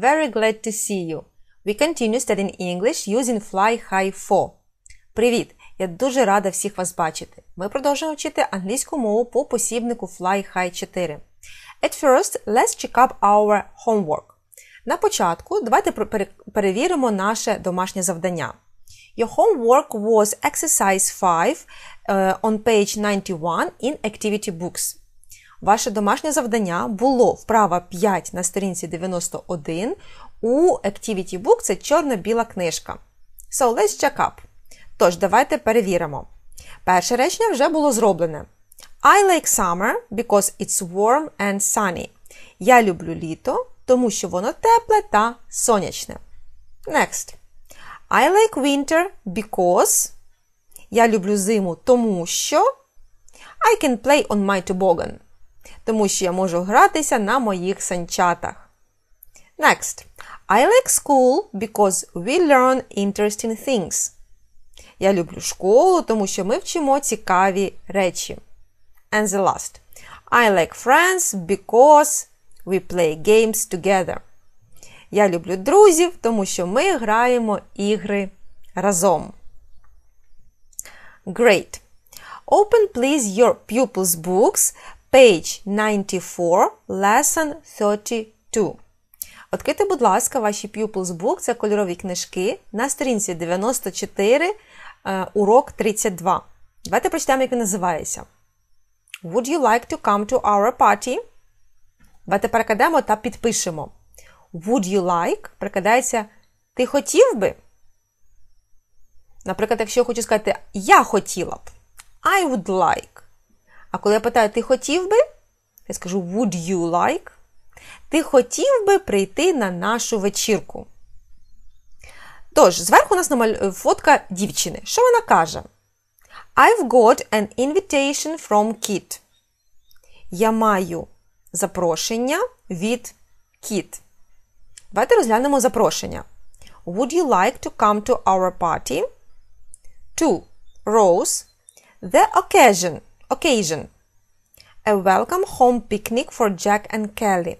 very glad to see you. We continue studying English using Fly High 4. Привіт! Я дуже рада всіх вас бачити. Ми продовжуємо вчити англійську мову по посібнику Fly High 4. At first, let's check up our homework. На початку давайте перевіримо наше домашнє завдання. Your homework was exercise 5 uh, on page 91 in activity books. Ваше домашнє завдання було вправа 5 на сторінці 91 у Activity Book це чорно-біла книжка. So let's check up. Тож, давайте перевіримо. Перше речення вже було зроблене. I like summer because it's warm and sunny. Я люблю літо, тому що воно тепле та сонячне. Next. I like winter because. Я люблю зиму, тому що I can play on my toboggan тому що я можу гратися на моїх санчатах. Next. I like school because we learn interesting things. Я люблю школу, тому що ми вчимо цікаві речі. And the last. I like friends because we play games together. Я люблю друзів, тому що ми граємо ігри разом. Great. Open, please, your pupils' books Page 94, Lesson 32. Открите, будь ласка, ваші Pupils Book, це кольорові книжки на сторінці 94, е, урок 32. Давайте прочитаємо, як він називається. Would you like to come to our party? Давайте перекадемо та підпишемо. Would you like? Прикладається Ти хотів би? Наприклад, якщо я хочу сказати Я хотіла б. I would like. А коли я питаю, ти хотів би? Я скажу Would you like? Ти хотів би прийти на нашу вечірку? Тож, зверху у нас е, фотка дівчини. Що вона каже? I've got an invitation from Kit. Я маю запрошення від Kit. Давайте розглянемо запрошення. Would you like to come to our party? To Rose. The occasion. occasion. A welcome home picnic for Jack and Kelly.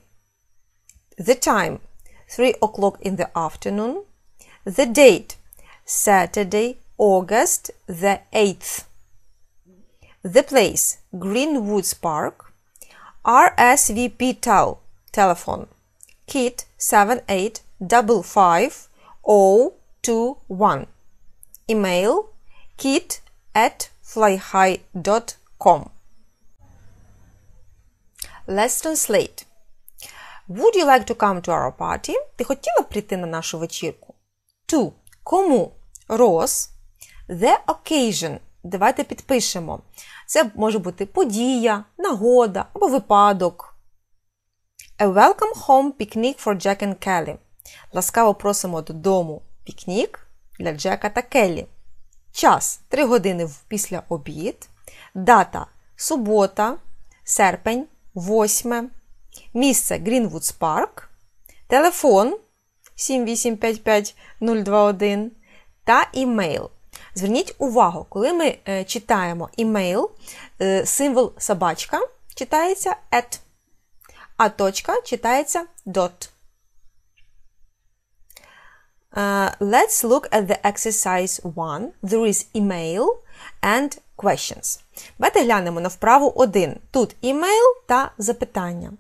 The time 3 o'clock in the afternoon. The date Saturday, August the 8th. The place Greenwoods Park. RSVP TAL telephone kit 7855021 email kit at flyhigh.com com. Let's translate. Would you like to come to our party? Ти хотіла прийти на нашу вечірку? To – кому? Роз. The occasion. Давайте підпишемо. Це може бути подія, нагода або випадок. A welcome home picnic for Jack and Kelly. Ласкаво просимо додому пікнік для Джека та Келлі. Час 3 години після обід. Дата субота, серпень, 8. Місце Грінвудс Парк. Телефон 7855 021 та імейл. Зверніть увагу, коли ми е, читаємо імейл, е, символ собачка читається at, а точка читається dot. Uh, let's look at the exercise 1. There is email and questions. Давайте глянемо на вправу 1. Тут email та запитання.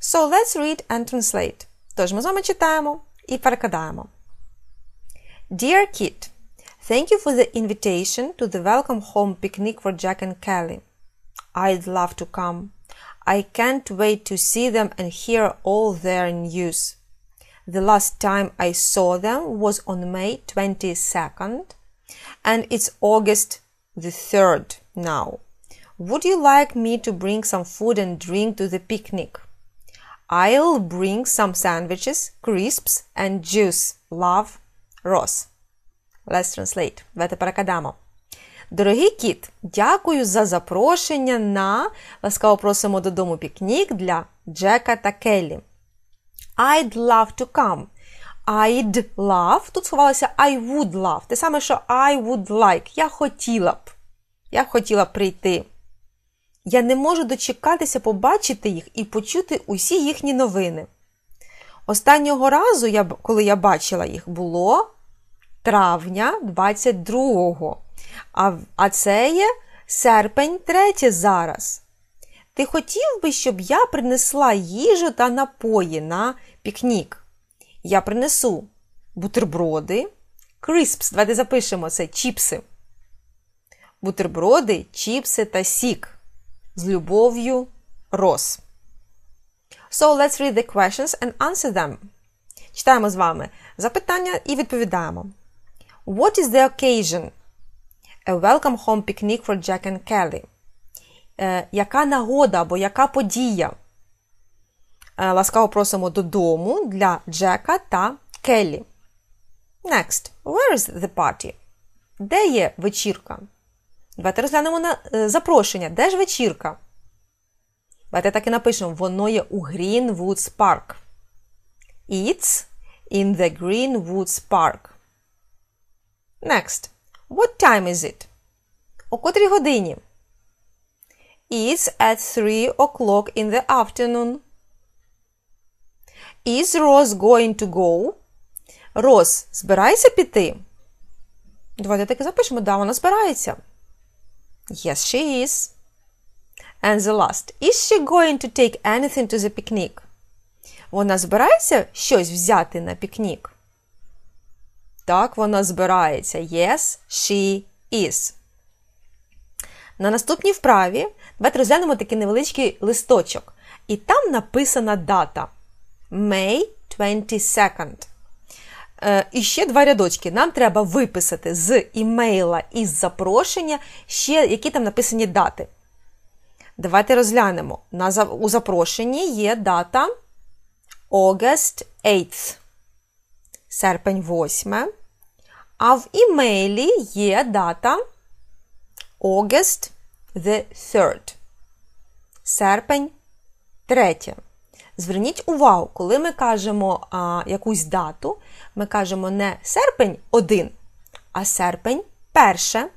So let's read and translate. Тож ми з вами читаємо і перекладаємо. Dear Kit, thank you for the invitation to the Welcome Home Picnic for Jack and Kelly. I'd love to come. I can't wait to see them and hear all their news. The last time I saw them was on May 22nd, and it's August the 3rd. Now, would you like me to bring some food and drink to the picnic? I'll bring some sandwiches, crisps and juice. Love, Ross. Let's translate. Давайте перекадамо. Дорогий кіт, дякую за запрошення на ласкаво просимо додому пікнік для Джека та Келлі. I'd love to come. I'd love. Тут сховалося I would love. Те саме, що I would like. Я хотіла б. Я хотіла прийти. Я не можу дочекатися побачити їх і почути усі їхні новини. Останнього разу, я, коли я бачила їх, було травня 22-го, а, а це є серпень 3 зараз. Ти хотів би, щоб я принесла їжу та напої на пікнік? Я принесу бутерброди, кріспс, давайте запишемо це, чіпси бутерброди, чіпси та сік. З любов'ю Рос. So let's read the questions and answer them. Читаємо з вами запитання і відповідаємо. What is the occasion? A welcome home picnic for Jack and Kelly. Е, яка нагода або яка подія? Е, ласкаво просимо додому для Джека та Келлі. Next. Where is the party? Де є вечірка? Давайте розглянемо на е, запрошення. Де ж вечірка? Давайте так і напишемо. Воно є у Greenwoods Park. It's in the Greenwoods Park. Next. What time is it? О котрій годині? It's at 3 o'clock in the afternoon. Is Rose going to go? Роз збирається піти? Давайте так і запишемо. Да, вона збирається. Yes, she is. And the last. Is she going to take anything to the picnic? Вона збирається щось взяти на пікнік? Так, вона збирається. Yes, she is. На наступній вправі давайте розглянемо такий невеличкий листочок. І там написана дата May 22nd. Е, і ще два рядочки. Нам треба виписати з імейла і з запрошення, ще які там написані дати. Давайте розглянемо. На, У запрошенні є дата August 8, серпень 8. А в імейлі є дата August the 3, серпень 3. Зверніть увагу, коли ми кажемо а, якусь дату, ми кажемо не серпень один, а серпень перше.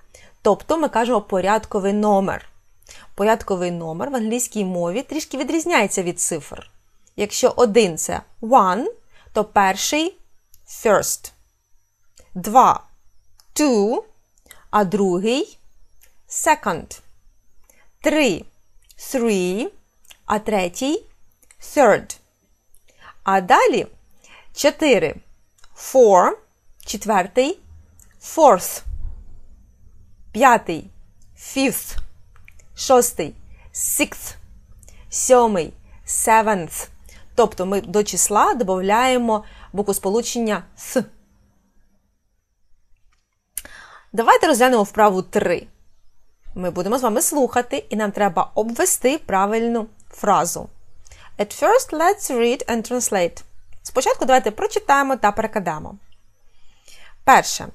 Тобто ми кажемо порядковий номер. Порядковий номер в англійській мові трішки відрізняється від цифр. Якщо один це one, то перший first. Два two, а другий second. Три three, а третій third. А далі чотири four, четвертий, fourth, п'ятий, fifth, шостий, sixth, сьомий, seventh. Тобто ми до числа додаємо сполучення «с». Давайте розглянемо вправу 3. Ми будемо з вами слухати, і нам треба обвести правильну фразу. At first, let's read and translate. Спочатку давайте прочитаємо та перекладемо. Перше.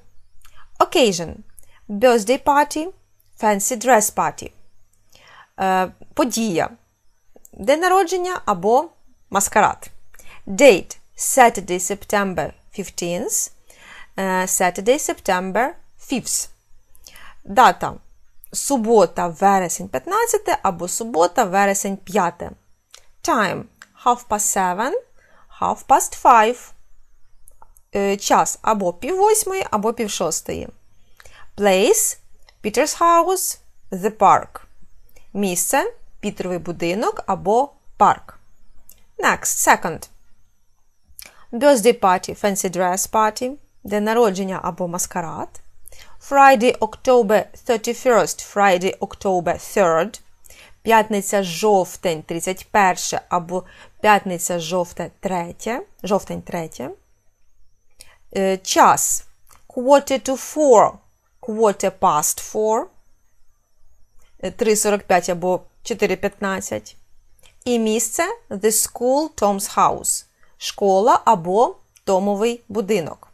Occasion. Birthday party, fancy dress party. Е, подія. День народження або маскарад. Date Saturday, September 15th. Е, Saturday, September 5th. Дата. Субота, вересень 15 або субота, вересень 5. Time. Half past 7 half past five час або пів восьмої, або пів шостої. Place Peter's house, the park. Місце Пітеровий будинок або парк. Next, second. Birthday party, fancy dress party. День народження або маскарад. Friday, October 31st, Friday, October 3rd. П'ятниця жовтень, 31 або п'ятниця, жовте, третє, жовтень третє. Е, час quarter to four, quarter past four, 3.45 е, або 4.15. І місце The School Tom's House. Школа або Томовий будинок.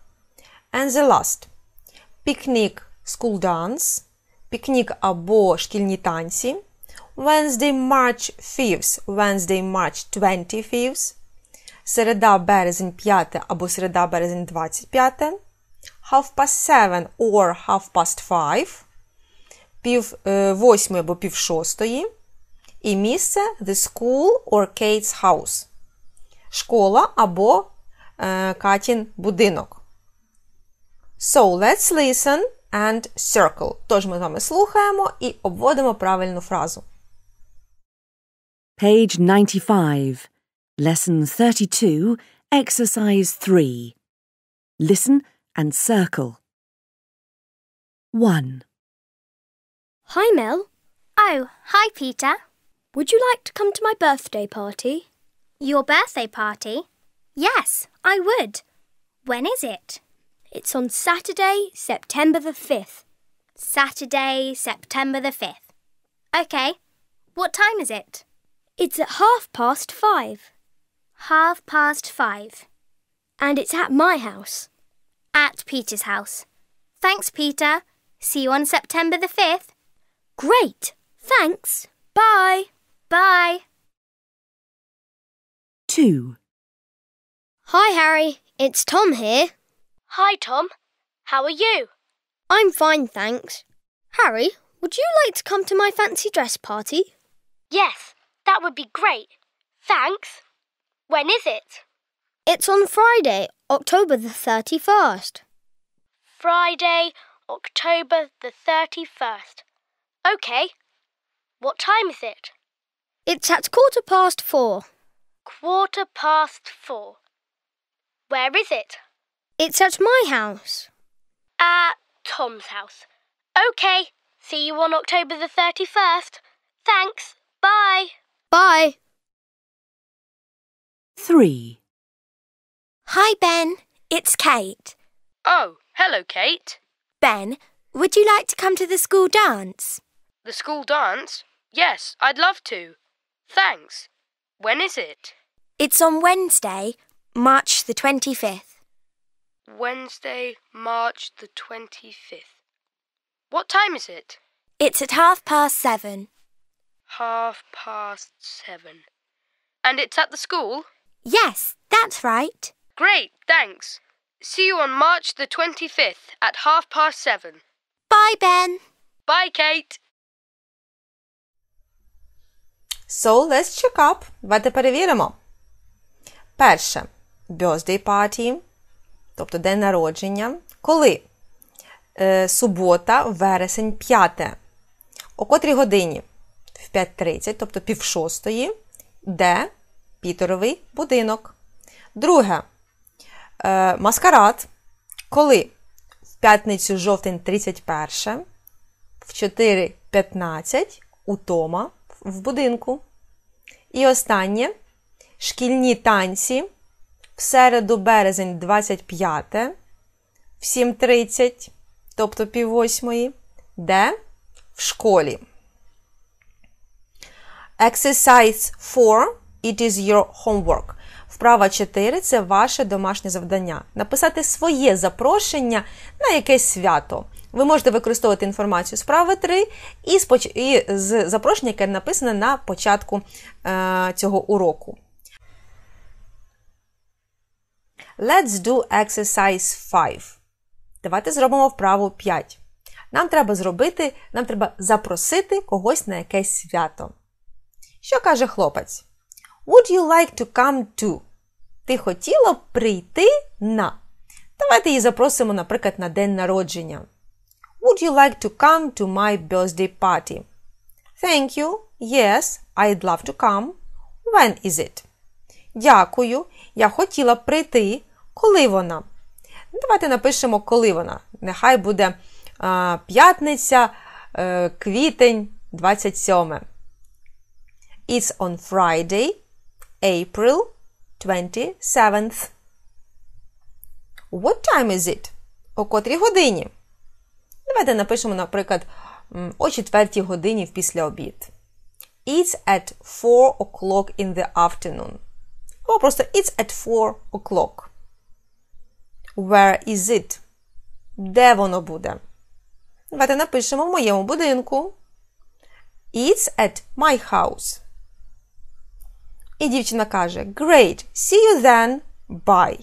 And the last. Пікнік school dance, пікнік або шкільні танці. Wednesday, March 5th, Wednesday, March 25th, середа, березень 5 або середа, березень 25, half past 7 or half past 5, пів 8 е, або пів шостої, і місце The School or Kate's House, школа або е, Катін будинок. So, let's listen and circle. Тож ми з вами слухаємо і обводимо правильну фразу. Page 95, Lesson 32, Exercise 3. Listen and circle. 1. Hi, Mel. Oh, hi, Peter. Would you like to come to my birthday party? Your birthday party? Yes, I would. When is it? It's on Saturday, September the 5th. Saturday, September the 5th. OK. What time is it? It's at half past five. Half past five. And it's at my house. At Peter's house. Thanks, Peter. See you on September the 5th. Great. Thanks. Bye. Bye. 2. Hi, Harry. It's Tom here. Hi, Tom. How are you? I'm fine, thanks. Harry, would you like to come to my fancy dress party? Yes, that would be great. Thanks. When is it? It's on Friday, October the 31st. Friday, October the 31st. OK. What time is it? It's at quarter past four. Quarter past four. Where is it? It's at my house. At Tom's house. OK. See you on October the 31st. Thanks. Bye. Bye. 3. Hi, Ben. It's Kate. Oh, hello, Kate. Ben, would you like to come to the school dance? The school dance? Yes, I'd love to. Thanks. When is it? It's on Wednesday, March the 25th. Wednesday, March the 25th. What time is it? It's at half past seven. half past seven. And it's at the school? Yes, that's right. Great, thanks. See you on March the 25th at half past seven. Bye, Ben. Bye, Kate. So let's check up. Давайте перевіримо. Перше. Birthday party, тобто день народження. Коли? Субота, вересень, 5. О котрій годині? в 5.30, тобто пів шостої, де Пітеровий будинок. Друге е, маскарад. Коли в п'ятницю жовтень 31, в 4.15 у Тома в будинку. І останнє шкільні танці в середу березень 25 в 7.30, тобто пів восьмої, де в школі. Exercise 4 it is your homework. Вправа 4 це ваше домашнє завдання. Написати своє запрошення на якесь свято. Ви можете використовувати інформацію з вправи 3 і з, поч... і з запрошення, яке написане на початку е, цього уроку. Let's do exercise 5. Давайте зробимо вправу 5. Нам треба зробити, нам треба запросити когось на якесь свято. Що каже хлопець? Would you like to come to? Ти хотіла б прийти на. Давайте її запросимо, наприклад, на день народження. Would you like to come to my birthday party? Thank you. Yes, I'd love to come. When is it? Дякую. Я хотіла б прийти. Коли вона? Давайте напишемо, коли вона. Нехай буде а, п'ятниця, е, квітень 27. It's on Friday, April 27th. What time is it? О котрій годині? Давайте напишемо, наприклад, о 4 годині після обід. It's at 4 o'clock in the afternoon. Або просто It's at 4 o'clock. Where is it? Де воно буде? Давайте напишемо в моєму будинку. It's at my house. І дівчина каже: Great, see you then, bye.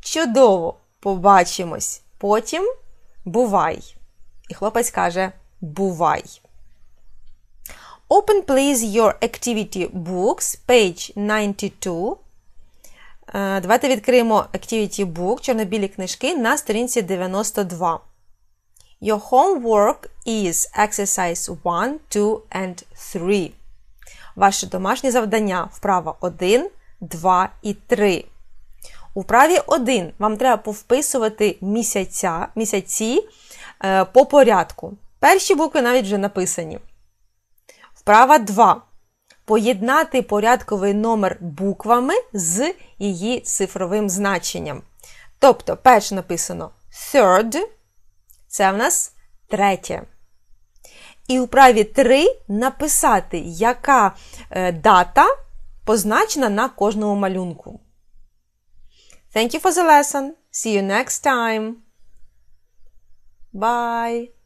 Чудово! Побачимось. Потім бувай. І хлопець каже: Бувай. Open, please, your activity books, page 92. Е, давайте відкриємо Activity Book, чорнобілі книжки на сторінці 92. Your homework is exercise 1, 2 and 3 ваше домашнє завдання вправа 1, 2 і 3. У вправі 1 вам треба повписувати місяця, місяці е, по порядку. Перші букви навіть вже написані. Вправа 2. Поєднати порядковий номер буквами з її цифровим значенням. Тобто, перш написано third, це в нас третє і у праві 3 написати, яка е, дата позначена на кожному малюнку. Thank you for the lesson. See you next time. Bye.